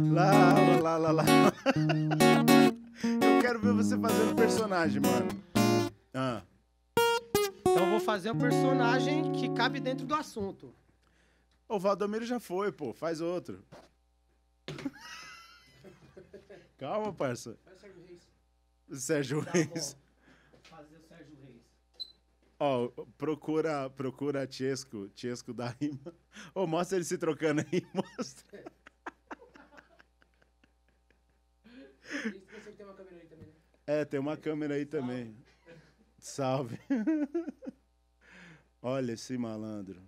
Lá, lá, lá, lá. lá. Eu quero ver você fazendo personagem, mano. Ah. Então eu vou fazer um personagem que cabe dentro do assunto. O Valdomiro já foi, pô. Faz outro. Calma, parça. Faz Sérgio Reis. Sérgio tá Reis. Tá fazer o Sérgio Reis. Ó, oh, procura, procura Tiesco, Tiesco da rima. Ô, oh, mostra ele se trocando aí, mostra. Tem uma câmera aí também, né? É, tem uma câmera aí também. Salve. Olha esse malandro.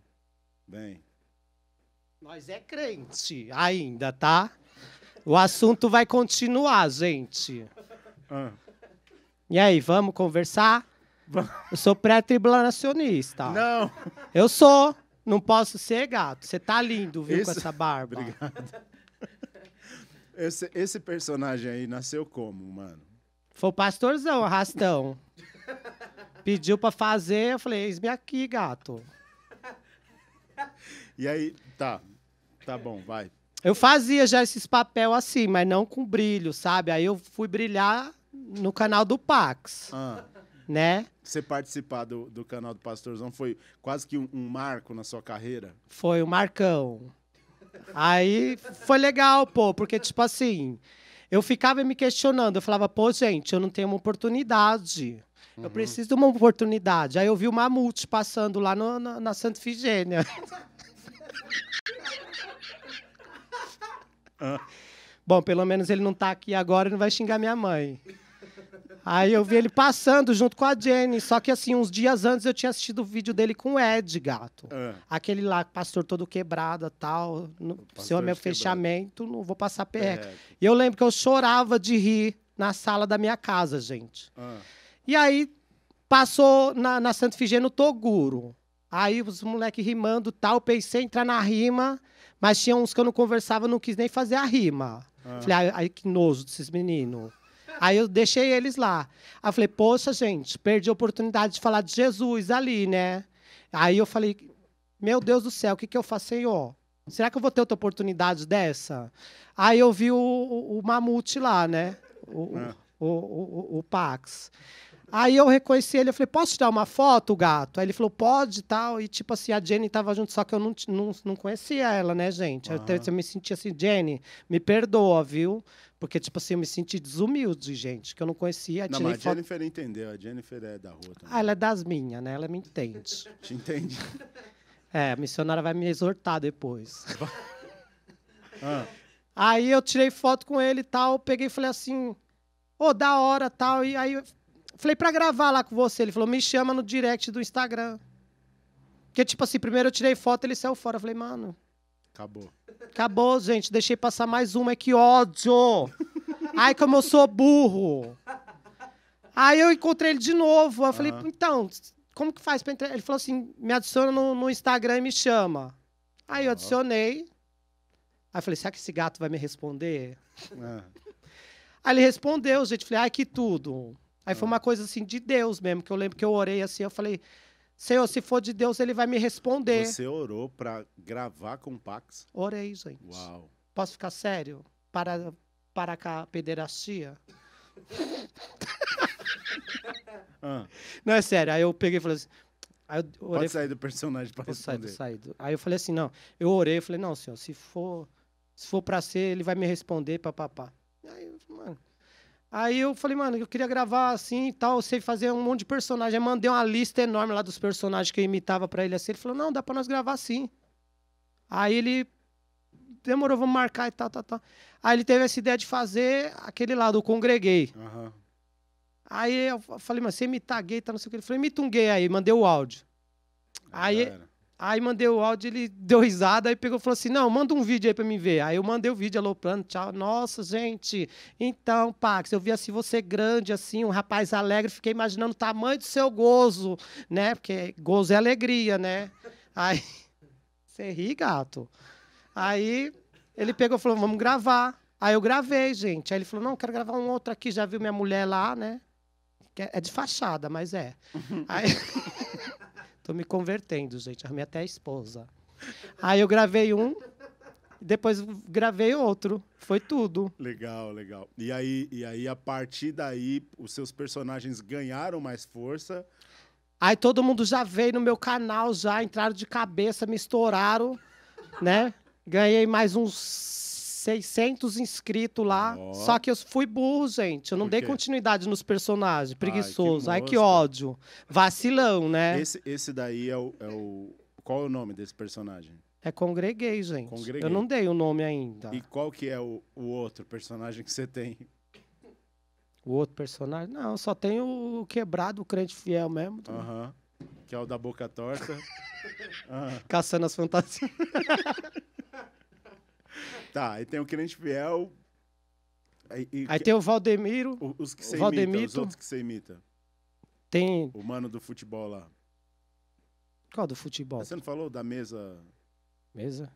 Bem. Nós é crente ainda, tá? O assunto vai continuar, gente. Ah. E aí, vamos conversar? Eu sou pré-tribulacionista. Não. Eu sou. Não posso ser gato. Você tá lindo, viu, Isso... com essa barba. Obrigado. Esse, esse personagem aí nasceu como, mano? Foi o pastorzão, arrastão. Pediu pra fazer, eu falei, eis-me aqui, gato. E aí, tá. Tá bom, vai. Eu fazia já esses papel assim, mas não com brilho, sabe? Aí eu fui brilhar no canal do Pax. Ah. Né? Você participar do, do canal do Pastorzão foi quase que um, um marco na sua carreira? Foi um marcão. Aí foi legal, pô, porque, tipo assim, eu ficava me questionando. Eu falava, pô, gente, eu não tenho uma oportunidade. Eu uhum. preciso de uma oportunidade. Aí eu vi o Mamute passando lá no, na, na Santa Figênia. Bom, pelo menos ele não tá aqui agora e não vai xingar minha mãe. Aí eu vi ele passando junto com a Jenny. Só que assim, uns dias antes eu tinha assistido o vídeo dele com o Ed, gato. É. Aquele lá, pastor todo quebrado tal. No, se é meu fechamento, quebrado. não vou passar perreca. É. E eu lembro que eu chorava de rir na sala da minha casa, gente. Ah. E aí passou na, na Santa no Toguro. Aí os moleque rimando tal, pensei em entrar na rima, mas tinha uns que eu não conversava, não quis nem fazer a rima. Ah. Falei, ai, ai que nojo desses meninos. Aí eu deixei eles lá. Aí eu falei, poxa, gente, perdi a oportunidade de falar de Jesus ali, né? Aí eu falei, meu Deus do céu, o que, que eu faço, Senhor? Será que eu vou ter outra oportunidade dessa? Aí eu vi o, o, o Mamute lá, né? O, é. o, o, o, o Pax. Aí eu reconheci ele, eu falei, posso tirar uma foto, gato? Aí ele falou, pode e tal. E tipo assim, a Jenny tava junto, só que eu não, não, não conhecia ela, né, gente? Uhum. Eu, eu, me senti assim, Jenny, me perdoa, viu? Porque, tipo assim, eu me senti desumilde, gente, que eu não conhecia. Não, mas a foto... Jennifer entendeu, a Jennifer é da rua também. Ah, ela é das minhas, né? Ela me entende. Te entende. É, a missionária vai me exortar depois. ah. Aí eu tirei foto com ele e tal, peguei e falei assim, ô, oh, da hora tal. E aí Falei, pra gravar lá com você. Ele falou, me chama no direct do Instagram. Porque, tipo assim, primeiro eu tirei foto, ele saiu fora. Eu falei, mano. Acabou. Acabou, gente. Deixei passar mais uma. Que ódio! Ai, como eu sou burro! Aí eu encontrei ele de novo. Eu falei, uhum. então, como que faz pra entrar? Ele falou assim: me adiciona no, no Instagram e me chama. Aí eu adicionei. Aí eu falei, será que esse gato vai me responder? Uhum. Aí ele respondeu, gente. Eu falei, ai, que tudo. Aí foi ah. uma coisa assim de Deus mesmo, que eu lembro que eu orei assim, eu falei, Senhor, se for de Deus, ele vai me responder. Você orou para gravar com o Pax? Orei, gente. Uau. Posso ficar sério? Para, para a pederastia? Ah. Não, é sério. Aí eu peguei e falei assim. Aí eu orei, Pode sair do personagem para responder. Sair do, Aí eu falei assim, não. Eu orei, eu falei, não, senhor, se for, se for para ser, ele vai me responder, papapá. Aí, mano. Aí eu falei, mano, eu queria gravar assim e tal, sei fazer um monte de personagem. Aí mandei uma lista enorme lá dos personagens que eu imitava para ele assim. Ele falou, não, dá para nós gravar sim. Aí ele demorou, vamos marcar e tal, tal, tal. Aí ele teve essa ideia de fazer aquele lá do Congreguei. Uhum. Aí eu falei, mas você imitar gay, tá não sei o que. Ele falou, imita um gay aí, mandei o áudio. Ah, aí, aí Aí mandei o áudio, ele deu risada, aí pegou e falou assim: não, manda um vídeo aí pra mim ver. Aí eu mandei o vídeo, aloprando, tchau. Nossa, gente, então, Pax, eu vi assim você grande, assim, um rapaz alegre, fiquei imaginando o tamanho do seu gozo, né? Porque gozo é alegria, né? Aí. Você ri, gato. Aí ele pegou e falou: vamos gravar. Aí eu gravei, gente. Aí ele falou: não, quero gravar um outro aqui, já viu minha mulher lá, né? É, é de fachada, mas é. aí. Tô me convertendo, gente. Arrumei até a esposa. Aí eu gravei um, depois gravei outro. Foi tudo. Legal, legal. E aí, e aí, a partir daí, os seus personagens ganharam mais força. Aí todo mundo já veio no meu canal, já entraram de cabeça, me estouraram, né? Ganhei mais uns 600 inscritos lá. Oh. Só que eu fui burro, gente. Eu não dei continuidade nos personagens. Preguiçoso. Ai, que, Ai, que ódio. Vacilão, né? Esse, esse daí é o, é o, Qual é o nome desse personagem? É Congreguei, gente. Congreguei. Eu não dei o nome ainda. E qual que é o, o outro personagem que você tem? O outro personagem? Não, só tem o quebrado, o crente fiel mesmo. Aham. Que é o da boca torta. uhum. Caçando as fantasias. Tá, e tem o cliente fiel. E, e, Aí tem o Valdemiro. Os que você imita, os outros que você imita. Tem. O mano do futebol lá. Qual do futebol? Você não falou da mesa. Mesa?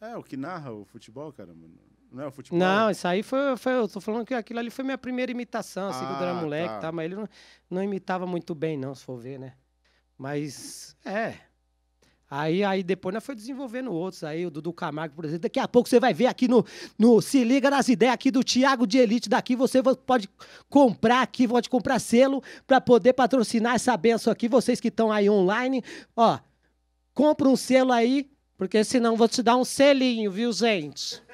É, o que narra o futebol, cara, mano. Não é o futebol? Não, isso aí foi, foi- Eu tô falando que aquilo ali foi minha primeira imitação, assim, quando eu era ah, moleque tá. e tá, tal, mas ele não, não imitava muito bem, não, se for ver, né? Mas, é. Aí, aí depois nós foi desenvolvendo outros. Aí o Dudu Camargo, por exemplo. Daqui a pouco você vai ver aqui no. no se liga nas ideias aqui do Tiago de Elite. Daqui você pode comprar aqui, pode comprar selo para poder patrocinar essa benção aqui. Vocês que estão aí online, ó, compra um selo aí, porque senão vou te dar um selinho, viu, gente?